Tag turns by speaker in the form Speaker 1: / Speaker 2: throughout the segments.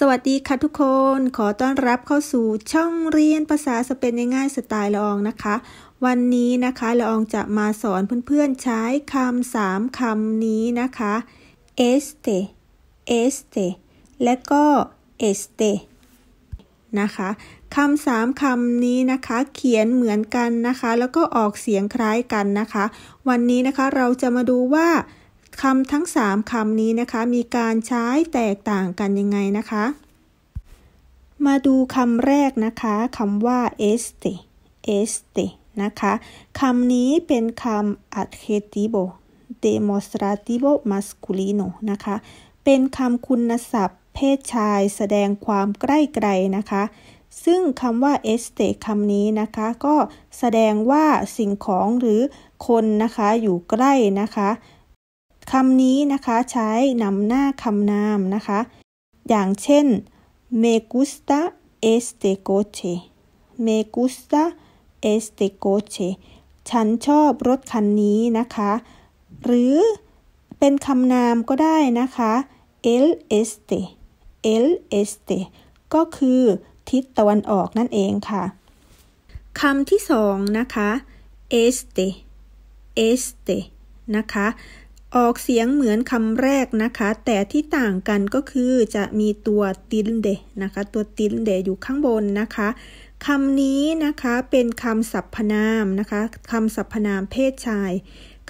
Speaker 1: สวัสดีค่ะทุกคน ขอต้อนรับเข้าสู่ช่องเรียนภาษาสเปนง่ายๆสไตล์ละองนะคะ วันนี้นะคะละองจะมาสอนเพื่อนๆใช้คำสามคำนี้นะคะ este este และก็ este นะคะคำสามคำนี้นะคะเขียนเหมือนกันนะคะ แล้วก็ออกเสียงคล้ายกันนะคะ วันนี้นะคะเราจะมาดูว่าคำทั้ง3คำนี้นะคะมีการใช้แตกต่างกันยังไงนะคะ มาดูคำแรกนะคะคำว่า este este นะคะคำนี้เป็นคำ adjetivo demostrativo masculino นะคะ เป็นคำคุณศัพท์ เพศชายแสดงความใกล้ไกลนะคะ ซึ่งคำว่า este คำนี้นะคะ ก็แสดงว่าสิ่งของหรือคนนะคะอยู่ใกล้นะคะคำนี้นะคะใช้นำหน้าคำนามนะคะ อย่างเช่น me gusta este coche me gusta este coche ฉันชอบรถคันนี้นะคะ หรือเป็นคำนามก็ได้นะคะ el este el este ก็คือทิศตะวันออกนั่นเองค่ะ คำที่สองนะคะ este este นะคะออกเสียงเหมือนคำแรกนะคะ แต่ที่ต่างกันก็คือจะมีตัวติลเดนะคะ ตัวติลเดอยู่ข้างบนนะคะคำนี้นะคะ เป็นคำสรรพนามนะคะคำสรรพนามเพศชาย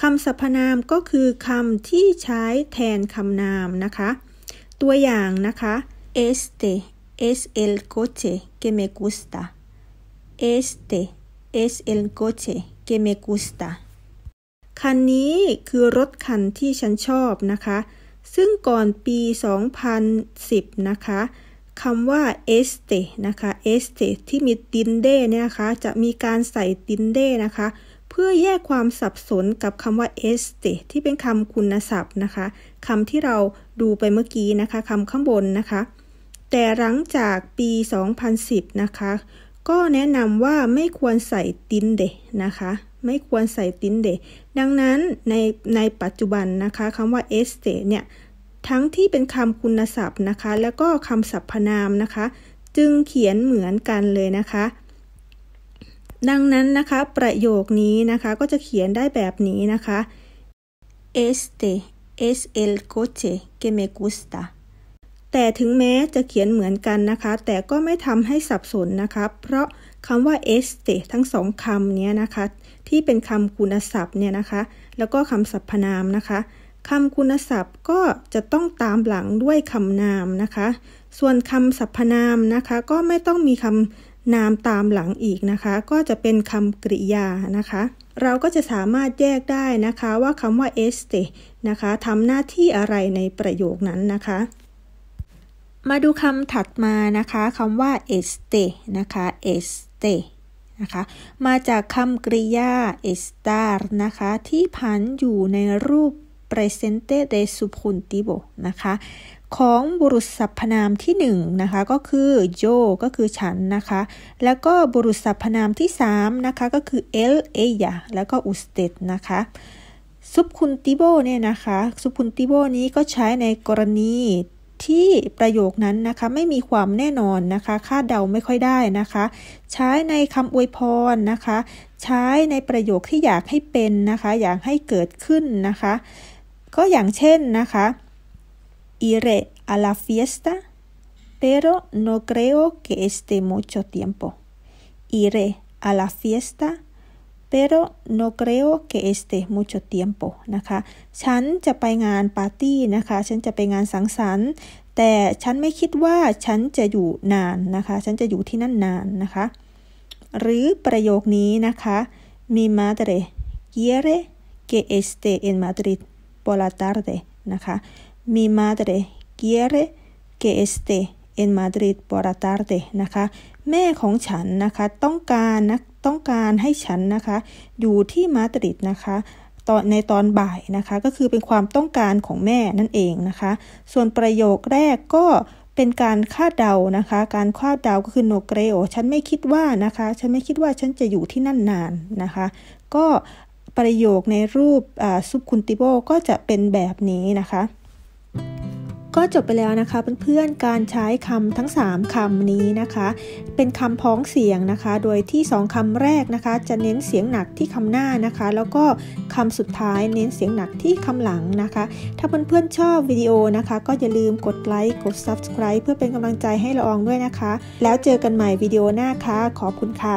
Speaker 1: คำสรรพนามก็คือคำที่ใช้แทนคำนามนะคะ ตัวอย่างนะคะ este es el coche que me gusta este es el coche que me gusta คันนี้คือรถคันที่ฉันชอบนะคะ ซึ่งก่อนปี 2010 นะคะคำว่าเอสเตนะคะ เอสเตที่มีตินเดเนี่ยนะคะ จะมีการใส่ตินเดนะคะ เพื่อแยกความสับสนกับคำว่าเอสเตที่เป็นคำคุณศัพท์นะคะคำที่เราดูไปเมื่อกี้นะคะคำข้างบนนะคะ แต่หลังจากปี 2010 นะคะ ก็แนะนำว่าไม่ควรใส่ตินเดนะคะไม่ควรใส่ตินเด ดังนั้นในในปัจจุบันนะคะคำว่า estate เนี่ย ทั้งที่เป็นคำคุณศัพท์นะคะ แล้วก็คำสรรพนามนะคะ จึงเขียนเหมือนกันเลยนะคะ ดังนั้นนะคะ ประโยคนี้นะคะ ก็จะเขียนได้แบบนี้นะคะ este es el coche que me gusta แต่ถึงแม้จะเขียนเหมือนกันนะคะ แต่ก็ไม่ทำให้สับสนนะคะเพราะคำว่า este ทั้งสองคำนี้นะคะ ที่เป็นคำคุณศัพท์เนี่ยนะคะ แล้วก็คำสรรพนามนะคะคำคุณศัพท์ก็จะต้องตามหลังด้วยคำนามนะคะ ส่วนคำสรรพนามนะคะ ก็ไม่ต้องมีคำนามตามหลังอีกนะคะ ก็จะเป็นคำกริยานะคะเราก็จะสามารถแยกได้นะคะว่าคำว่า este นะคะทำหน้าที่อะไรในประโยคนั้นนะคะมาดูคำถัดมานะคะคำว่า este นะคะ este นะคะ มาจากคำกริยา estar นะคะ ที่ผันอยู่ในรูป presente de subjuntivo นะคะ ของบุรุษสรรพนามที่1นนะคะ ก็คือโ o ก็คือฉันนะคะ แล้วก็บุรุษสรรพนามที่3นะคะ ก็คือ el ella แล้วก็ usted นะคะ subjuntivo เนี่ยนะคะ subjuntivo นี้ก็ใช้ในกรณีที่ประโยคนั้นนะคะ ไม่มีความแน่นอนนะคะคาดเดาไม่ค่อยได้นะคะ ใช้ในคำอวยพรนะคะ ใช้ในประโยคที่อยากให้เป็นนะคะ อยากให้เกิดขึ้นนะคะ ก็อย่างเช่นนะคะ iré a la fiesta pero no creo que esté mucho tiempo iré a la fiesta pero no creo que e s t é mucho tiempo นะคะ ฉันจะไปงานปาร์ตี้นะคะ ฉันจะไปงานสังสรรค์ แต่ฉันไม่คิดว่าฉันจะอยู่นานนะคะ ฉันจะอยู่ที่นั่นนานนะคะ หรือประโยคนี้นะคะ mi madre quiere que esté en Madrid por la tarde นะคะ mi madre quiere que esté เอ็นมาดริดบอราตาร์เตนะคะแม่ของฉันนะคะต้องการนะต้องการให้ฉันนะคะ อยู่ที่มาดริดนะคะตอนในตอนบ่ายนะคะก็คือเป็นความต้องการของแม่นั่นเองนะคะ ส่วนประโยคแรกก็เป็นการคาดเดานะคะ การคาดเดาก็คือโนเกรโอฉันไม่คิดว่านะคะ ฉันไม่คิดว่าฉันจะอยู่ที่นั่นนานนะคะ ก็ประโยคในรูปซุปคุนติโบก็จะเป็นแบบนี้นะคะก็จบไปแล้วนะคะเพื่อนๆ การใช้คำทั้ง 3 คำนี้นะคะ เป็นคำพ้องเสียงนะคะ โดยที่ 2 คำแรกนะคะ จะเน้นเสียงหนักที่คำหน้านะคะ แล้วก็คำสุดท้ายเน้นเสียงหนักที่คำหลังนะคะ ถ้าเพื่อนๆ ชอบวิดีโอนะคะ ก็อย่าลืมกดไลค์กด Subscribe เพื่อเป็นกำลังใจให้ละอองด้วยนะคะ แล้วเจอกันใหม่วิดีโอหน้าค่ะขอบคุณค่ะ